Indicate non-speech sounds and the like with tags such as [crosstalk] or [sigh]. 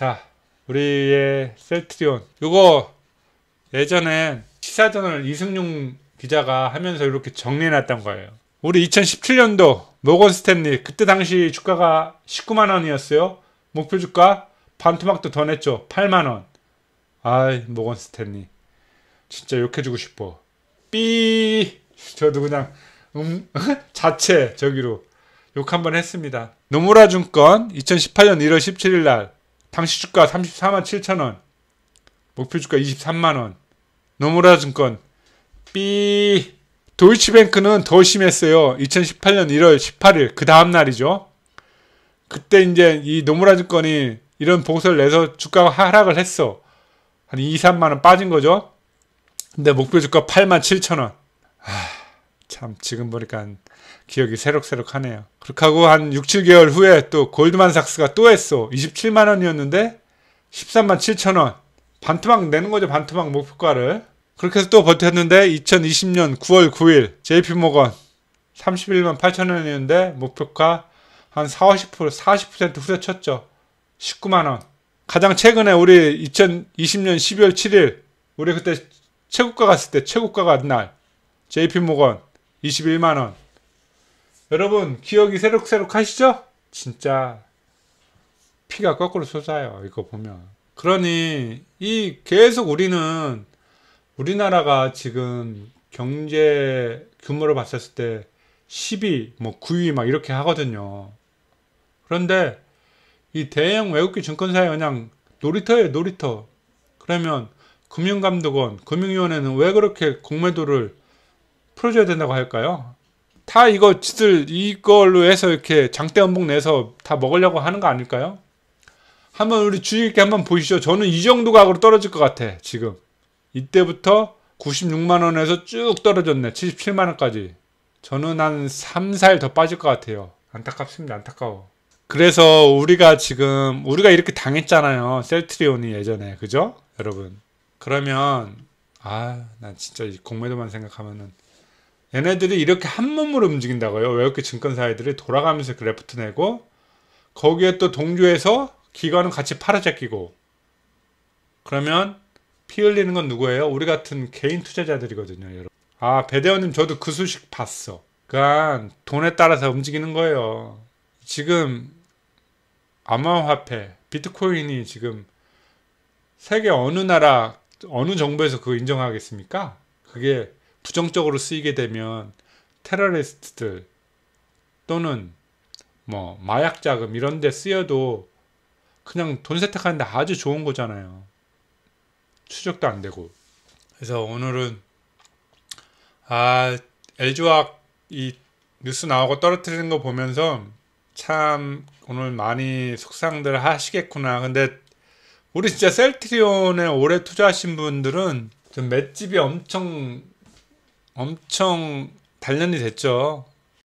자, 우리의 셀트리온. 이거 예전엔 시사전을 이승용 기자가 하면서 이렇게 정리해놨던 거예요. 우리 2017년도 모건 스탠리 그때 당시 주가가 19만 원이었어요. 목표 주가 반토막도 더 냈죠. 8만 원. 아이 모건 스탠리 진짜 욕해주고 싶어. 삐 저도 그냥 음 [laughs] 자체 저기로 욕 한번 했습니다. 노무라 증권 2018년 1월 17일 날 당시 주가 34만 7천 원, 목표 주가 23만 원, 노무라 증권, 삐. 도이치뱅크는 더 심했어요. 2018년 1월 18일, 그 다음 날이죠. 그때 이제 이 노무라 증권이 이런 보고서를 내서 주가가 하락을 했어. 한 2, 3만원 빠진 거죠. 근데 목표 주가 8만 7천원. 하... 아, 참 지금 보니까 기억이 새록새록하네요. 그렇게 하고 한 6, 7개월 후에 또 골드만삭스가 또 했어. 27만 원이었는데 13만 7천 원. 반토막 내는 거죠. 반토막 목표가를. 그렇게 해서 또 버텼는데 2020년 9월 9일 JP모건 31만 8천 원이었는데 목표가 한 40, 40% 후려쳤죠. 19만 원. 가장 최근에 우리 2020년 12월 7일 우리 그때 최고가 갔을 때 최고가 간날 JP모건 21만원. 여러분, 기억이 새록새록 하시죠? 진짜 피가 거꾸로 솟아요. 이거 보면. 그러니, 이 계속 우리는 우리나라가 지금 경제 규모를 봤었을 때 10위, 뭐 9위 막 이렇게 하거든요. 그런데 이 대형 외국계 증권사에 그냥 놀이터에 놀이터. 그러면 금융감독원, 금융위원회는 왜 그렇게 공매도를 풀어줘야 된다고 할까요? 다 이거 짓들 이걸로 해서 이렇게 장대 연봉 내서 다 먹으려고 하는 거 아닐까요? 한번 우리 주의 깊게 한번 보시죠. 저는 이 정도 각으로 떨어질 것 같아 지금. 이때부터 96만 원에서 쭉 떨어졌네. 77만 원까지. 저는 한 3살 더 빠질 것 같아요. 안타깝습니다. 안타까워. 그래서 우리가 지금 우리가 이렇게 당했잖아요. 셀트리온이 예전에 그죠? 여러분. 그러면 아, 난 진짜 이 공매도만 생각하면은 얘네들이 이렇게 한 몸으로 움직인다고요. 외국계 증권사애들이 돌아가면서 그래프트 내고 거기에 또 동조해서 기관은 같이 팔아잡기고 그러면 피 흘리는 건 누구예요? 우리 같은 개인 투자자들이거든요, 여러분. 아, 배대원님 저도 그 소식 봤어. 그러니까 돈에 따라서 움직이는 거예요. 지금 암호화폐, 비트코인이 지금 세계 어느 나라, 어느 정부에서 그거 인정하겠습니까? 그게 부정적으로 쓰이게 되면 테러리스트들 또는 뭐 마약 자금 이런 데 쓰여도 그냥 돈 세탁하는데 아주 좋은 거잖아요. 추적도 안 되고. 그래서 오늘은 아 엘주학 이 뉴스 나오고 떨어뜨리는 거 보면서 참 오늘 많이 속상들 하시겠구나. 근데 우리 진짜 셀트리온에 오래 투자하신 분들은 좀 맷집이 엄청 엄청 단련이 됐죠.